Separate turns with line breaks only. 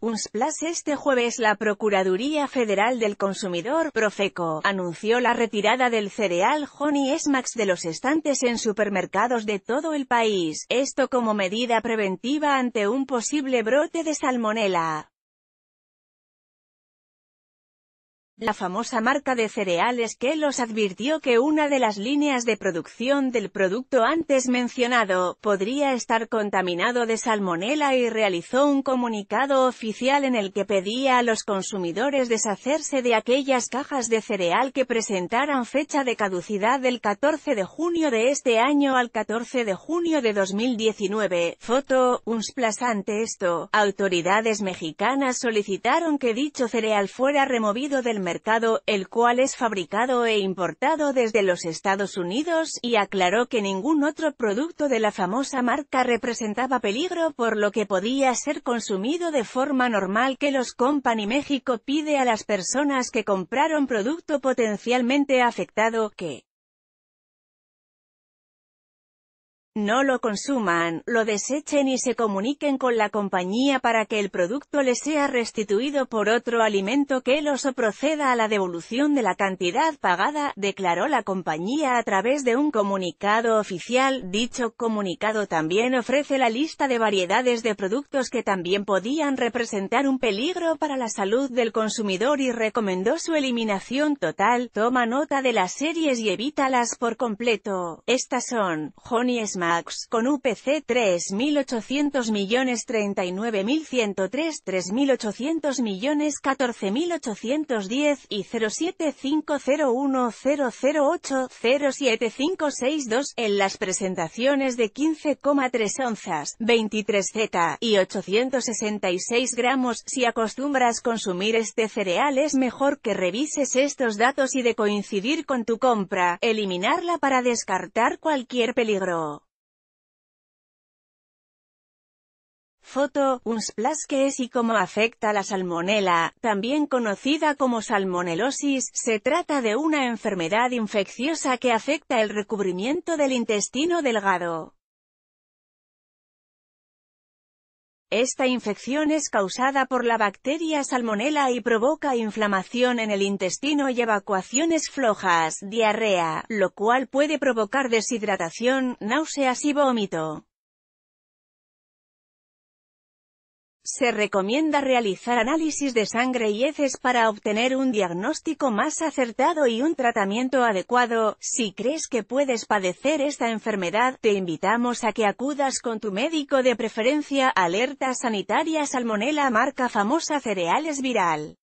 Unsplash este jueves la Procuraduría Federal del Consumidor, Profeco, anunció la retirada del cereal Honey Smax de los estantes en supermercados de todo el país, esto como medida preventiva ante un posible brote de salmonela. la famosa marca de cereales que los advirtió que una de las líneas de producción del producto antes mencionado, podría estar contaminado de salmonela y realizó un comunicado oficial en el que pedía a los consumidores deshacerse de aquellas cajas de cereal que presentaran fecha de caducidad del 14 de junio de este año al 14 de junio de 2019. Foto, unsplasante esto, autoridades mexicanas solicitaron que dicho cereal fuera removido del mercado el cual es fabricado e importado desde los Estados Unidos, y aclaró que ningún otro producto de la famosa marca representaba peligro por lo que podía ser consumido de forma normal que los Company México pide a las personas que compraron producto potencialmente afectado, que No lo consuman, lo desechen y se comuniquen con la compañía para que el producto les sea restituido por otro alimento que el oso proceda a la devolución de la cantidad pagada, declaró la compañía a través de un comunicado oficial. Dicho comunicado también ofrece la lista de variedades de productos que también podían representar un peligro para la salud del consumidor y recomendó su eliminación total. Toma nota de las series y evítalas por completo. Estas son, Honey Max con UPC 3.800 millones 39.103 3.800 millones 14.810 y 0750100807562 en las presentaciones de 15,3 onzas, 23Z y 866 gramos. Si acostumbras consumir este cereal es mejor que revises estos datos y de coincidir con tu compra, eliminarla para descartar cualquier peligro. Foto, un splash es y cómo afecta la salmonela, también conocida como salmonelosis, se trata de una enfermedad infecciosa que afecta el recubrimiento del intestino delgado. Esta infección es causada por la bacteria salmonela y provoca inflamación en el intestino y evacuaciones flojas, diarrea, lo cual puede provocar deshidratación, náuseas y vómito. Se recomienda realizar análisis de sangre y heces para obtener un diagnóstico más acertado y un tratamiento adecuado. Si crees que puedes padecer esta enfermedad, te invitamos a que acudas con tu médico de preferencia. Alerta sanitaria Salmonella marca famosa cereales viral.